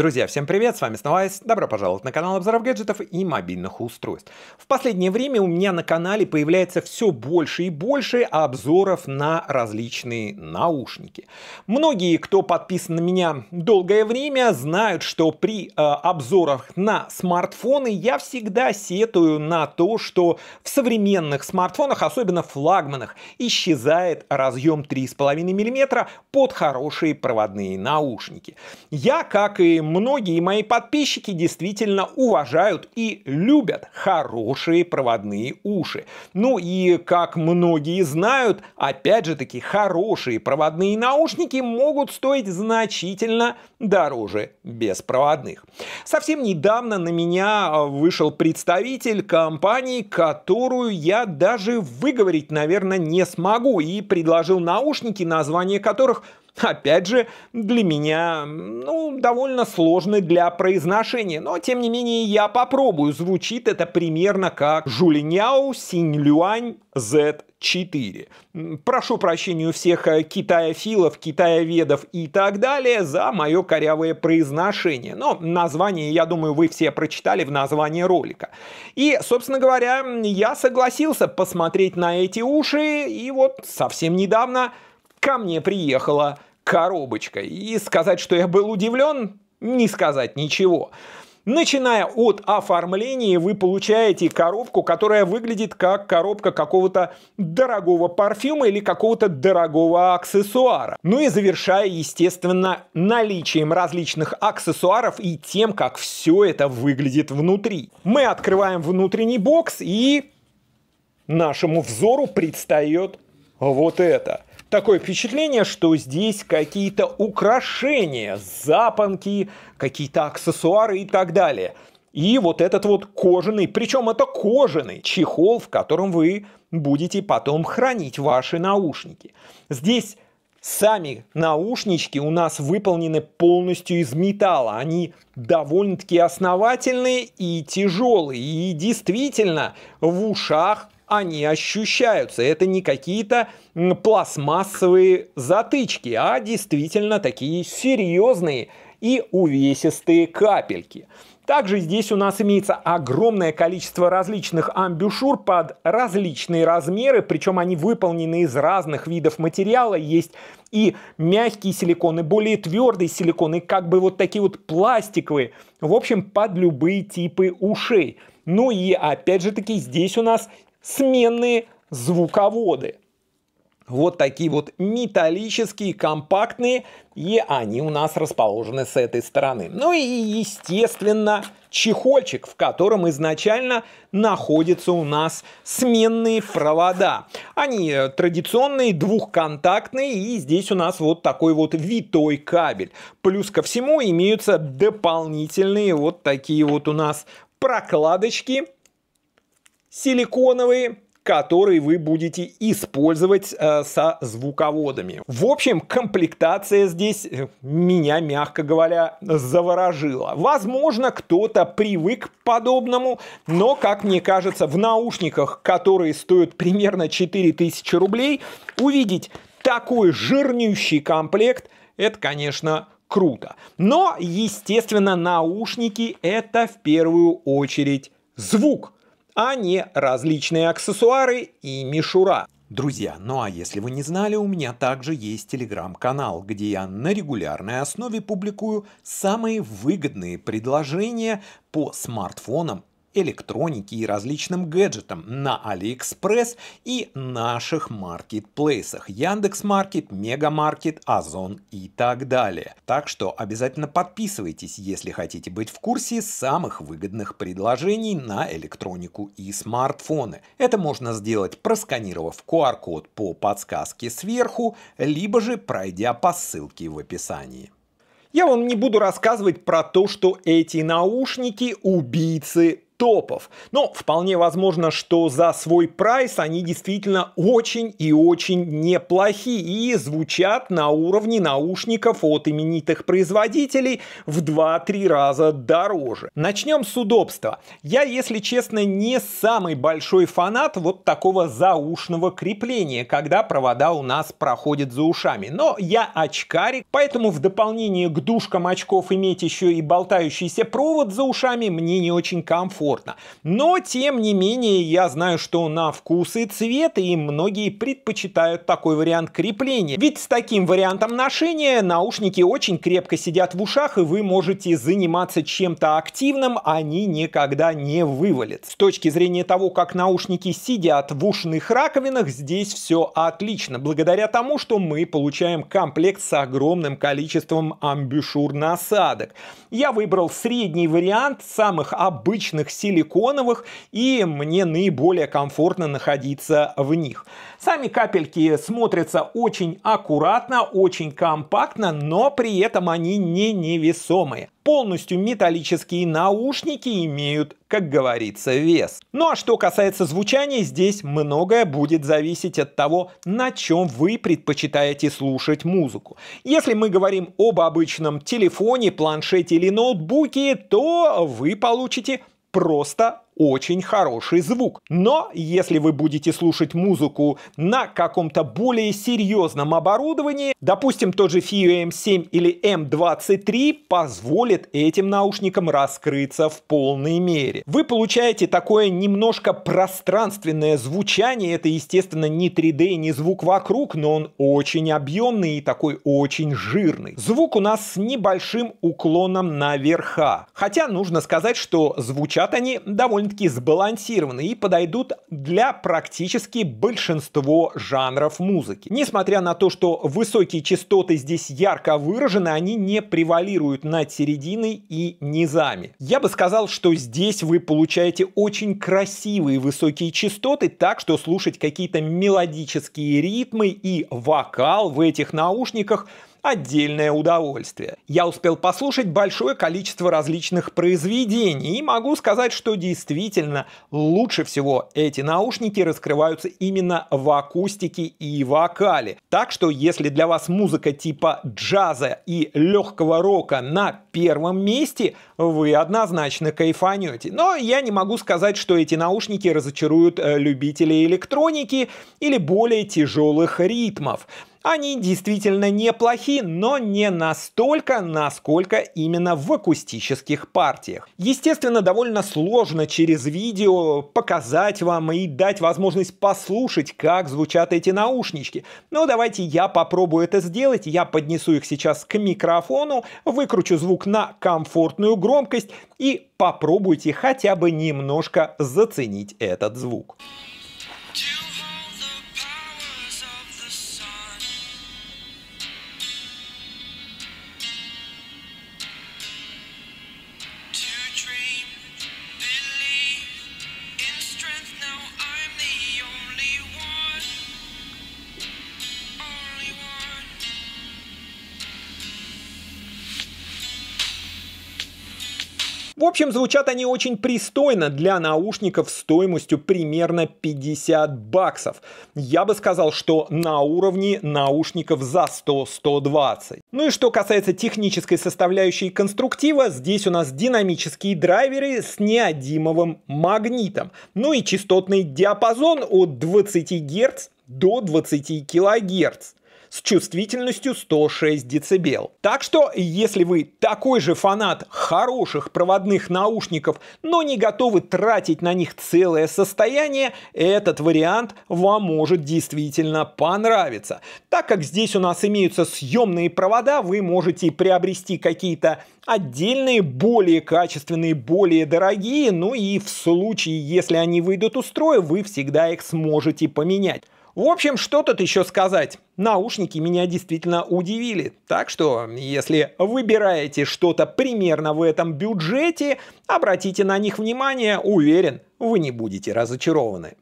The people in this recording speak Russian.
Друзья, всем привет, с вами снова Айс, добро пожаловать на канал обзоров гаджетов и мобильных устройств. В последнее время у меня на канале появляется все больше и больше обзоров на различные наушники. Многие, кто подписан на меня долгое время, знают, что при э, обзорах на смартфоны я всегда сетую на то, что в современных смартфонах, особенно флагманах, исчезает разъем 3,5 мм под хорошие проводные наушники. Я, как и многие мои подписчики действительно уважают и любят хорошие проводные уши. Ну и, как многие знают, опять же таки, хорошие проводные наушники могут стоить значительно дороже беспроводных. Совсем недавно на меня а, вышел представитель компании, которую я даже выговорить, наверное, не смогу, и предложил наушники, название которых – Опять же, для меня, ну, довольно сложный для произношения, но тем не менее я попробую. Звучит это примерно как Жулиняо Синьлюань Z 4. Прошу прощения у всех э, китаефилов, китаеведов и так далее за мое корявое произношение. Но название, я думаю, вы все прочитали в названии ролика. И, собственно говоря, я согласился посмотреть на эти уши, и вот совсем недавно ко мне приехала коробочка. И сказать, что я был удивлен, не сказать ничего. Начиная от оформления, вы получаете коробку, которая выглядит как коробка какого-то дорогого парфюма или какого-то дорогого аксессуара. Ну и завершая, естественно, наличием различных аксессуаров и тем, как все это выглядит внутри. Мы открываем внутренний бокс и нашему взору предстает вот это – такое впечатление, что здесь какие-то украшения, запонки, какие-то аксессуары и так далее. И вот этот вот кожаный, причем это кожаный чехол, в котором вы будете потом хранить ваши наушники. Здесь сами наушнички у нас выполнены полностью из металла. Они довольно-таки основательные и тяжелые. И действительно в ушах они ощущаются. Это не какие-то пластмассовые затычки, а действительно такие серьезные и увесистые капельки. Также здесь у нас имеется огромное количество различных амбюшюр под различные размеры, причем они выполнены из разных видов материала. Есть и мягкие силиконы, более твердый силикон, и как бы вот такие вот пластиковые. В общем, под любые типы ушей. Ну и опять же таки здесь у нас сменные звуководы. Вот такие вот металлические, компактные, и они у нас расположены с этой стороны. Ну и, естественно, чехольчик, в котором изначально находятся у нас сменные провода. Они э, традиционные, двухконтактные, и здесь у нас вот такой вот витой кабель. Плюс ко всему имеются дополнительные вот такие вот у нас прокладочки – силиконовые, которые вы будете использовать э, со звуководами. В общем, комплектация здесь э, меня, мягко говоря, заворожила. Возможно, кто-то привык к подобному, но, как мне кажется, в наушниках, которые стоят примерно 4000 рублей, увидеть такой жирнющий комплект, это, конечно, круто. Но, естественно, наушники это в первую очередь звук а не различные аксессуары и мишура. Друзья, ну а если вы не знали, у меня также есть телеграм-канал, где я на регулярной основе публикую самые выгодные предложения по смартфонам электроники и различным гаджетам на Алиэкспресс и наших маркетплейсах Яндекс.Маркет, Мегамаркет, Озон и так далее. Так что обязательно подписывайтесь, если хотите быть в курсе самых выгодных предложений на электронику и смартфоны. Это можно сделать, просканировав QR-код по подсказке сверху, либо же пройдя по ссылке в описании. Я вам не буду рассказывать про то, что эти наушники – убийцы топов. Но вполне возможно, что за свой прайс они действительно очень и очень неплохие и звучат на уровне наушников от именитых производителей в 2-3 раза дороже. Начнем с удобства. Я, если честно, не самый большой фанат вот такого заушного крепления, когда провода у нас проходят за ушами. Но я очкарик, поэтому в дополнение к душкам очков иметь еще и болтающийся провод за ушами мне не очень комфортно комфортно. Но, тем не менее, я знаю, что на вкус и цвет, и многие предпочитают такой вариант крепления. Ведь с таким вариантом ношения наушники очень крепко сидят в ушах, и вы можете заниматься чем-то активным, они никогда не вывалят. С точки зрения того, как наушники сидят в ушных раковинах, здесь все отлично, благодаря тому, что мы получаем комплект с огромным количеством амбушюр насадок. Я выбрал средний вариант самых обычных силиконовых, и мне наиболее комфортно находиться в них. Сами капельки смотрятся очень аккуратно, очень компактно, но при этом они не невесомые. Полностью металлические наушники имеют, как говорится, вес. Ну а что касается звучания, здесь многое будет зависеть от того, на чем вы предпочитаете слушать музыку. Если мы говорим об обычном телефоне, планшете или ноутбуке, то вы получите просто очень хороший звук. Но если вы будете слушать музыку на каком-то более серьезном оборудовании, допустим, тот же FIO M7 эм или M23 эм позволит этим наушникам раскрыться в полной мере. Вы получаете такое немножко пространственное звучание, это, естественно, не 3D, не звук вокруг, но он очень объемный и такой очень жирный. Звук у нас с небольшим уклоном наверха. Хотя нужно сказать, что звучат они довольно довольно-таки сбалансированы и подойдут для практически большинства жанров музыки. Несмотря на то, что высокие частоты здесь ярко выражены, они не превалируют над серединой и низами. Я бы сказал, что здесь вы получаете очень красивые высокие частоты, так что слушать какие-то мелодические ритмы и вокал в этих наушниках – отдельное удовольствие. Я успел послушать большое количество различных произведений и могу сказать, что действительно лучше всего эти наушники раскрываются именно в акустике и вокале. Так что если для вас музыка типа джаза и легкого рока на первом месте, вы однозначно кайфанете. Но я не могу сказать, что эти наушники разочаруют э, любителей электроники или более тяжелых ритмов. Они действительно неплохи, но не настолько, насколько именно в акустических партиях. Естественно, довольно сложно через видео показать вам и дать возможность послушать, как звучат эти наушнички. Но давайте я попробую это сделать. Я поднесу их сейчас к микрофону, выкручу звук на комфортную громкость и попробуйте хотя бы немножко заценить этот звук. Звук. В общем, звучат они очень пристойно для наушников стоимостью примерно 50 баксов. Я бы сказал, что на уровне наушников за 100-120. Ну и что касается технической составляющей конструктива, здесь у нас динамические драйверы с неодимовым магнитом. Ну и частотный диапазон от 20 Гц до 20 кГц с чувствительностью 106 дБ. Так что, если вы такой же фанат хороших проводных наушников, но не готовы тратить на них целое состояние, этот вариант вам может действительно понравиться. Так как здесь у нас имеются съемные провода, вы можете приобрести какие-то отдельные, более качественные, более дорогие, ну и в случае, если они выйдут из строя, вы всегда их сможете поменять. В общем, что тут еще сказать? Наушники меня действительно удивили. Так что, если выбираете что-то примерно в этом бюджете, обратите на них внимание, уверен, вы не будете разочарованы.